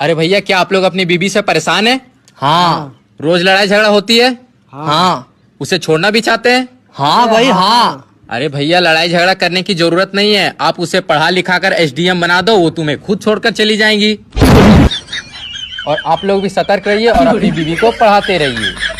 अरे भैया क्या आप लोग अपनी बीबी से परेशान है हाँ रोज लड़ाई झगड़ा होती है हाँ।, हाँ उसे छोड़ना भी चाहते हैं हाँ भाई हाँ।, हाँ अरे भैया लड़ाई झगड़ा करने की जरूरत नहीं है आप उसे पढ़ा लिखा कर एस बना दो वो तुम्हें खुद छोड़कर चली जाएंगी और आप लोग भी सतर्क रहिए और अपनी बीवी को पढ़ाते रहिए